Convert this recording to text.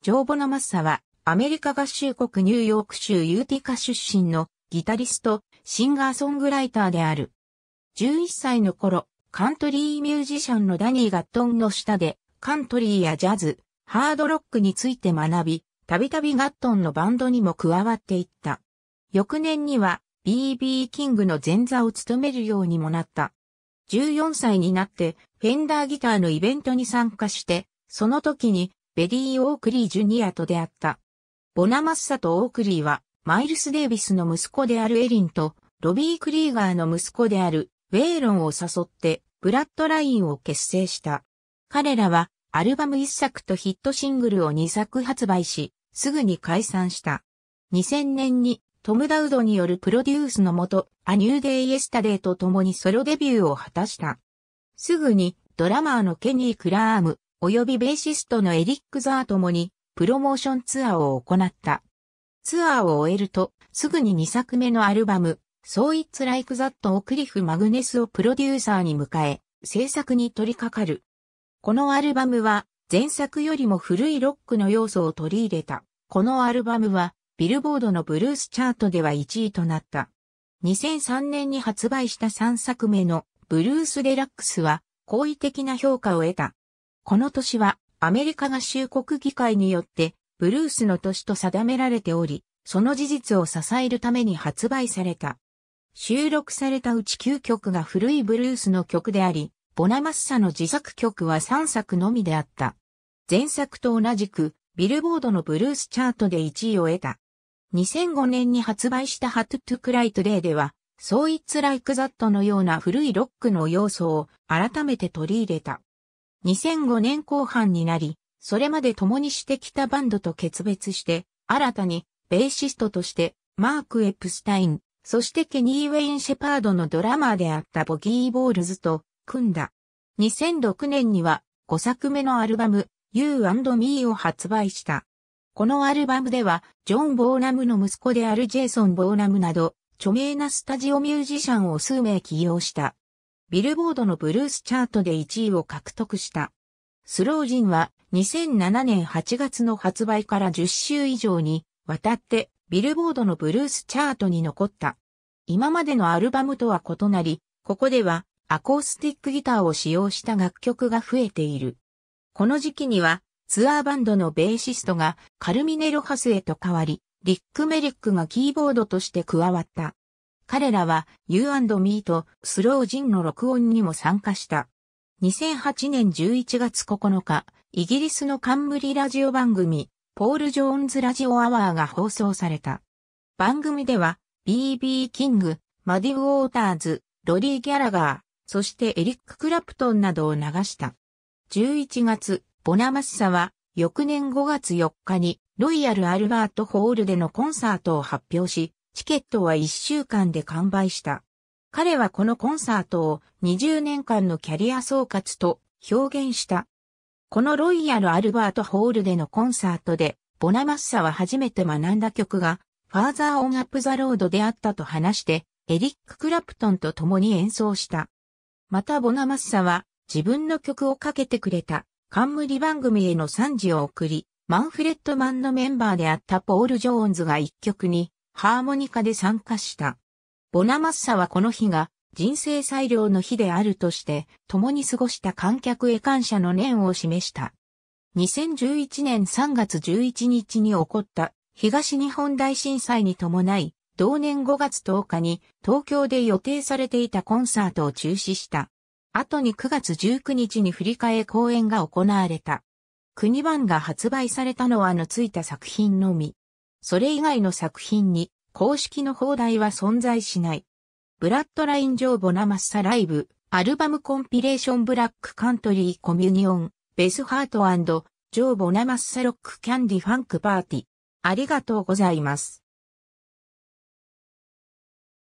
ジョー・ボナマッサは、アメリカ合衆国ニューヨーク州ユーティカ出身のギタリスト、シンガーソングライターである。11歳の頃、カントリーミュージシャンのダニー・ガットンの下で、カントリーやジャズ、ハードロックについて学び、たびたびガットンのバンドにも加わっていった。翌年には、BB キングの前座を務めるようにもなった。14歳になって、フェンダーギターのイベントに参加して、その時にベリー・オークリー・ジュニアと出会った。ボナマッサとオークリーは、マイルス・デイビスの息子であるエリンと、ロビー・クリーガーの息子であるウェイロンを誘って、ブラッドラインを結成した。彼らは、アルバム1作とヒットシングルを2作発売し、すぐに解散した。2000年に、トム・ダウドによるプロデュースのもと、アニューデイ・エスタデイと共にソロデビューを果たした。すぐに、ドラマーのケニー・クラーム、及びベーシストのエリック・ザーともに、プロモーションツアーを行った。ツアーを終えると、すぐに2作目のアルバム、So It's Like That をクリフ・マグネスをプロデューサーに迎え、制作に取り掛かる。このアルバムは、前作よりも古いロックの要素を取り入れた。このアルバムは、ビルボードのブルースチャートでは1位となった。2003年に発売した3作目のブルースデラックスは好意的な評価を得た。この年はアメリカ合衆国議会によってブルースの年と定められており、その事実を支えるために発売された。収録されたうち9曲が古いブルースの曲であり、ボナマッサの自作曲は3作のみであった。前作と同じく、ビルボードのブルースチャートで1位を得た。2005年に発売したハトゥトゥクライトデーでは、そういッつライクザットのような古いロックの要素を改めて取り入れた。2005年後半になり、それまで共にしてきたバンドと決別して、新たにベーシストとしてマーク・エプスタイン、そしてケニー・ウェイン・シェパードのドラマーであったボギー・ボールズと組んだ。2006年には5作目のアルバム You and Me を発売した。このアルバムでは、ジョン・ボーナムの息子であるジェイソン・ボーナムなど、著名なスタジオミュージシャンを数名起用した。ビルボードのブルースチャートで1位を獲得した。スロージンは2007年8月の発売から10週以上にわたってビルボードのブルースチャートに残った。今までのアルバムとは異なり、ここではアコースティックギターを使用した楽曲が増えている。この時期にはツアーバンドのベーシストがカルミネロハスへと変わり、リック・メリックがキーボードとして加わった。彼らは U&Me とスロージンの録音にも参加した。2008年11月9日、イギリスの冠ラジオ番組、ポール・ジョーンズ・ラジオ・アワーが放送された。番組では、BB キング、マディ・ウォーターズ、ロリー・ギャラガー、そしてエリック・クラプトンなどを流した。11月、ボナマッサは、翌年5月4日に、ロイヤル・アルバート・ホールでのコンサートを発表し、チケットは1週間で完売した。彼はこのコンサートを20年間のキャリア総括と表現した。このロイヤル・アルバート・ホールでのコンサートで、ボナマッサは初めて学んだ曲が、ファーザー・オン・アップ・ザ・ロードであったと話して、エリック・クラプトンと共に演奏した。またボナマッサは、自分の曲をかけてくれた、冠番組への賛辞を送り、マンフレッドマンのメンバーであったポール・ジョーンズが一曲に、ハーモニカで参加した。ボナマッサはこの日が人生最良の日であるとして、共に過ごした観客へ感謝の念を示した。2011年3月11日に起こった東日本大震災に伴い、同年5月10日に東京で予定されていたコンサートを中止した。後に9月19日に振り替え公演が行われた。国版が発売されたのはのついた作品のみ。それ以外の作品に公式の放題は存在しない。ブラッドライン・ジョー・ボナマッサ・ライブ、アルバムコンピレーションブラック・カントリー・コミュニオン、ベス・ハートジョー・ボナマッサ・ロック・キャンディ・ファンク・パーティ。ありがとうございます。